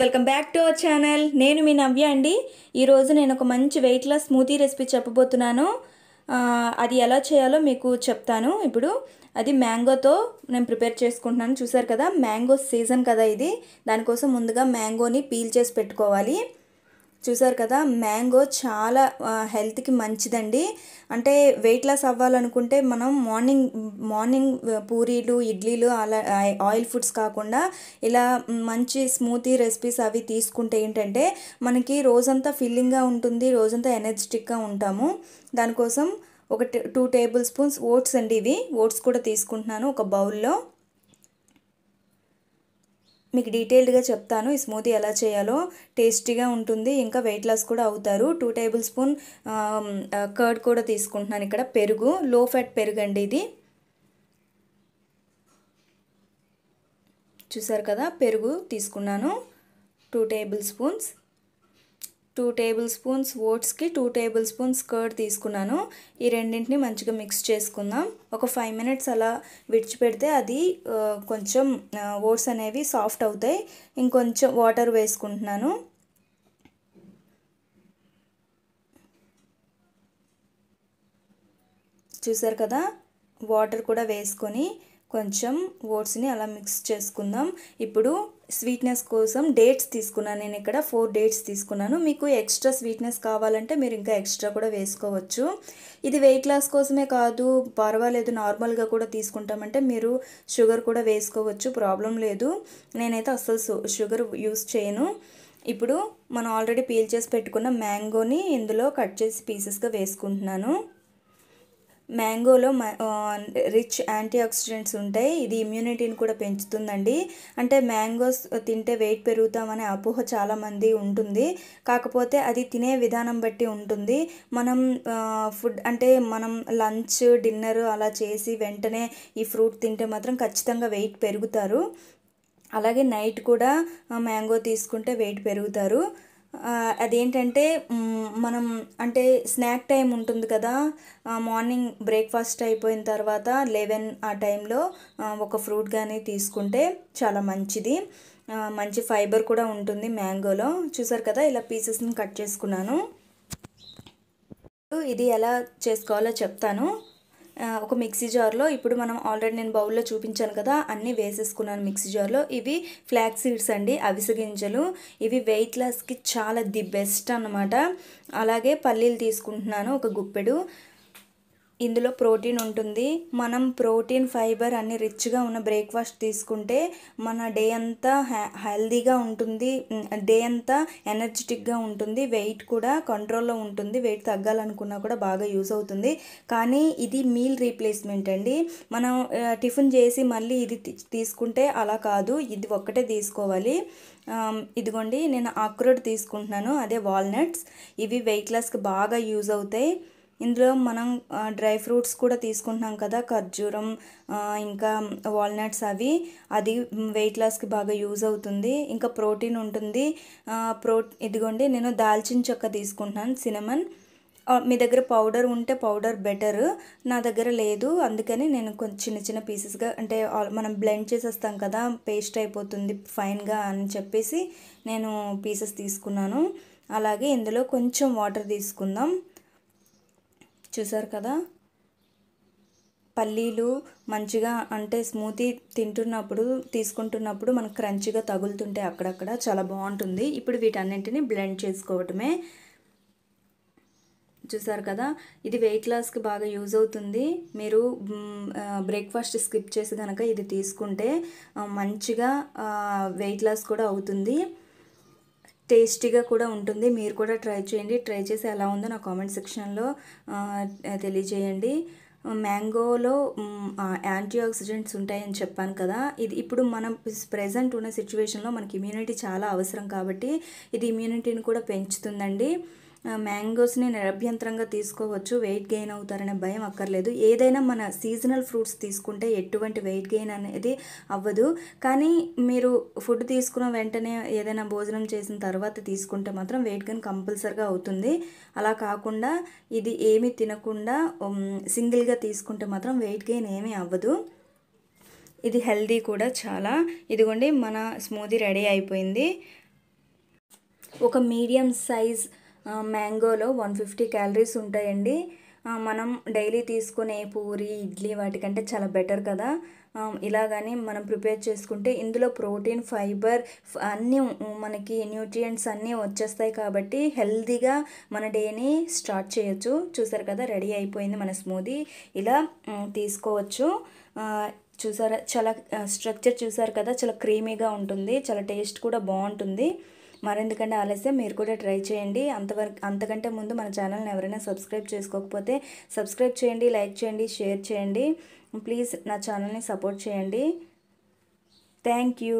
welcome back to our channel నేను మీ నవ్య అండి ఈరోజు నేను ఒక మంచి వెయిట్ లాస్ స్మూతీ రెసిపీ చెప్పబోతున్నాను అది ఎలా చేయాలో మీకు చెప్తాను ఇప్పుడు అది మ్యాంగోతో నేను ప్రిపేర్ చేసుకుంటున్నాను చూసారు కదా మ్యాంగో సీజన్ కదా ఇది దానికోసం ముందుగా మ్యాంగోని పీల్ చేసి పెట్టుకోవాలి చూసారు కదా మ్యాంగో చాలా హెల్త్కి మంచిదండి అంటే వెయిట్ లాస్ అవ్వాలనుకుంటే మనం మార్నింగ్ మార్నింగ్ పూరీలు ఇడ్లీలు అలా ఆయిల్ ఫుడ్స్ కాకుండా ఇలా మంచి స్మూతీ రెసిపీస్ అవి తీసుకుంటే ఏంటంటే మనకి రోజంతా ఫిల్లింగ్గా ఉంటుంది రోజంతా ఎనర్జెటిక్గా ఉంటాము దానికోసం ఒక టూ టేబుల్ స్పూన్స్ ఓట్స్ అండి ఇవి ఓట్స్ కూడా తీసుకుంటున్నాను ఒక బౌల్లో మీకు డీటెయిల్డ్గా చెప్తాను ఈ స్మూతీ ఎలా చేయాలో టేస్టీగా ఉంటుంది ఇంకా వెయిట్ లాస్ కూడా అవుతారు టూ టేబుల్ స్పూన్ కర్డ్ కూడా తీసుకుంటున్నాను ఇక్కడ పెరుగు లో ఫ్యాట్ పెరుగు అండి ఇది చూసారు కదా పెరుగు తీసుకున్నాను two tablespoons two tablespoons ఓట్స్కి టూ టేబుల్ స్పూన్స్ కర్డ్ తీసుకున్నాను ఈ రెండింటిని మంచిగా మిక్స్ చేసుకుందాం ఒక ఫైవ్ మినిట్స్ అలా విడిచిపెడితే అది కొంచెం ఓట్స్ అనేవి సాఫ్ట్ అవుతాయి ఇంకొంచెం వాటర్ వేసుకుంటున్నాను చూసారు కదా వాటర్ కూడా వేసుకొని కొంచెం ఓట్స్ని అలా మిక్స్ చేసుకుందాం ఇప్పుడు స్వీట్నెస్ కోసం డేట్స్ తీసుకున్నాను నేను ఇక్కడ ఫోర్ డేట్స్ తీసుకున్నాను మీకు ఎక్స్ట్రా స్వీట్నెస్ కావాలంటే మీరు ఇంకా ఎక్స్ట్రా కూడా వేసుకోవచ్చు ఇది వెయిట్ లాస్ కోసమే కాదు పర్వాలేదు నార్మల్గా కూడా తీసుకుంటామంటే మీరు షుగర్ కూడా వేసుకోవచ్చు ప్రాబ్లం లేదు నేనైతే అస్సలు షుగర్ యూస్ చేయను ఇప్పుడు మనం ఆల్రెడీ పీల్ చేసి పెట్టుకున్న మ్యాంగోని ఇందులో కట్ చేసి పీసెస్గా వేసుకుంటున్నాను మ్యాంగోలో రిచ్ యాంటీ ఆక్సిడెంట్స్ ఉంటాయి ఇది ఇమ్యూనిటీని కూడా పెంచుతుందండి అంటే మ్యాంగోస్ తింటే వెయిట్ పెరుగుతామనే అపోహ చాలామంది ఉంటుంది కాకపోతే అది తినే విధానం బట్టి ఉంటుంది మనం ఫుడ్ అంటే మనం లంచ్ డిన్నర్ అలా చేసి వెంటనే ఈ ఫ్రూట్ తింటే మాత్రం ఖచ్చితంగా వెయిట్ పెరుగుతారు అలాగే నైట్ కూడా మ్యాంగో తీసుకుంటే వెయిట్ పెరుగుతారు అదేంటంటే మనం అంటే స్నాక్ టైం ఉంటుంది కదా మార్నింగ్ బ్రేక్ఫాస్ట్ అయిపోయిన తర్వాత లెవెన్ ఆ టైంలో ఒక ఫ్రూట్ కానీ తీసుకుంటే చాలా మంచిది మంచి ఫైబర్ కూడా ఉంటుంది మ్యాంగోలో చూసారు కదా ఇలా పీసెస్ని కట్ చేసుకున్నాను ఇది ఎలా చేసుకోవాలో చెప్తాను ఒక మిక్సీ జార్లో ఇప్పుడు మనం ఆల్రెడీ నేను బౌల్లో చూపించాను కదా అన్నీ వేసేసుకున్నాను మిక్సీ జార్లో ఇవి ఫ్లాక్ సీడ్స్ అండి అవిసె గింజలు ఇవి వెయిట్ లాస్కి చాలా ది బెస్ట్ అనమాట అలాగే పల్లీలు తీసుకుంటున్నాను ఒక గుప్పెడు ఇందులో ప్రోటీన్ ఉంటుంది మనం ప్రోటీన్ ఫైబర్ అన్ని రిచ్గా ఉన్న బ్రేక్ఫాస్ట్ తీసుకుంటే మన డే అంతా హెల్దీగా ఉంటుంది డే అంతా ఎనర్జెటిక్గా ఉంటుంది వెయిట్ కూడా కంట్రోల్లో ఉంటుంది వెయిట్ తగ్గాలనుకున్నా కూడా బాగా యూజ్ అవుతుంది కానీ ఇది మీల్ రీప్లేస్మెంట్ అండి మనం టిఫిన్ చేసి మళ్ళీ ఇది తీసుకుంటే అలా కాదు ఇది ఒక్కటే తీసుకోవాలి ఇదిగోండి నేను ఆక్రోడ్ తీసుకుంటున్నాను అదే వాల్నట్స్ ఇవి వెయిట్ లాస్కి బాగా యూజ్ అవుతాయి ఇందులో మనం డ్రై ఫ్రూట్స్ కూడా తీసుకుంటున్నాం కదా ఖర్జూరం ఇంకా వాల్నట్స్ అవి అది వెయిట్ లాస్కి బాగా యూజ్ అవుతుంది ఇంకా ప్రోటీన్ ఉంటుంది ప్రో ఇదిగోండి నేను దాల్చిన చెక్క తీసుకుంటున్నాను సినమన్ మీ దగ్గర పౌడర్ ఉంటే పౌడర్ బెటర్ నా దగ్గర లేదు అందుకని నేను కొంచెం చిన్న చిన్న పీసెస్గా అంటే మనం బ్లెండ్ చేసేస్తాం కదా పేస్ట్ అయిపోతుంది ఫైన్గా అని చెప్పేసి నేను పీసెస్ తీసుకున్నాను అలాగే ఇందులో కొంచెం వాటర్ తీసుకుందాం చూసారు కదా పల్లీలు మంచిగా అంటే స్మూతీ తింటున్నప్పుడు తీసుకుంటున్నప్పుడు మనకు క్రంచిగా తగులుతుంటే అక్కడక్కడ చాలా బాగుంటుంది ఇప్పుడు వీటన్నింటిని బ్లెండ్ చేసుకోవటమే చూసారు కదా ఇది వెయిట్ లాస్కి బాగా యూజ్ అవుతుంది మీరు బ్రేక్ఫాస్ట్ స్కిప్ చేసి కనుక ఇది తీసుకుంటే మంచిగా వెయిట్ లాస్ కూడా అవుతుంది టేస్టీగా కూడా ఉంటుంది మీరు కూడా ట్రై చేయండి ట్రై చేసి ఎలా ఉందో నా కామెంట్ సెక్షన్లో తెలియజేయండి మ్యాంగోలో యాంటీ ఆక్సిడెంట్స్ ఉంటాయని చెప్పాను కదా ఇది ఇప్పుడు మనం ప్రజెంట్ ఉన్న సిచ్యువేషన్లో మనకి ఇమ్యూనిటీ చాలా అవసరం కాబట్టి ఇది ఇమ్యూనిటీని కూడా పెంచుతుందండి మ్యాంగోస్ని నిరభ్యంతరంగా తీసుకోవచ్చు వెయిట్ గెయిన్ అవుతారనే భయం అక్కర్లేదు ఏదైనా మన సీజనల్ ఫ్రూట్స్ తీసుకుంటే ఎటువంటి వెయిట్ గెయిన్ అనేది అవ్వదు కానీ మీరు ఫుడ్ తీసుకున్న వెంటనే ఏదైనా భోజనం చేసిన తర్వాత తీసుకుంటే మాత్రం వెయిట్ గెయిన్ కంపల్సరిగా అవుతుంది అలా కాకుండా ఇది ఏమీ తినకుండా సింగిల్గా తీసుకుంటే మాత్రం వెయిట్ గెయిన్ ఏమీ అవ్వదు ఇది హెల్దీ కూడా చాలా ఇదిగోండి మన స్మూదీ రెడీ అయిపోయింది ఒక మీడియం సైజ్ మ్యాంగోలో వన్ ఫిఫ్టీ క్యాలరీస్ ఉంటాయండి మనం డైలీ తీసుకునే పూరి ఇడ్లీ వాటికంటే చాలా బెటర్ కదా ఇలా కానీ మనం ప్రిపేర్ చేసుకుంటే ఇందులో ప్రోటీన్ ఫైబర్ అన్నీ మనకి న్యూట్రియంట్స్ అన్నీ వచ్చేస్తాయి కాబట్టి హెల్దీగా మన డేని స్టార్ట్ చేయొచ్చు చూసారు కదా రెడీ అయిపోయింది మన స్మూదీ ఇలా తీసుకోవచ్చు చూసారా చాలా స్ట్రక్చర్ చూసారు కదా చాలా క్రీమీగా ఉంటుంది చాలా టేస్ట్ కూడా బాగుంటుంది మరెందుకంటే ఆలస్యం మీరు కూడా ట్రై చేయండి అంతవరకు అంతకంటే ముందు మన ఛానల్ని ఎవరైనా సబ్స్క్రైబ్ చేసుకోకపోతే సబ్స్క్రైబ్ చేయండి లైక్ చేయండి షేర్ చేయండి ప్లీజ్ నా ఛానల్ని సపోర్ట్ చేయండి థ్యాంక్ యూ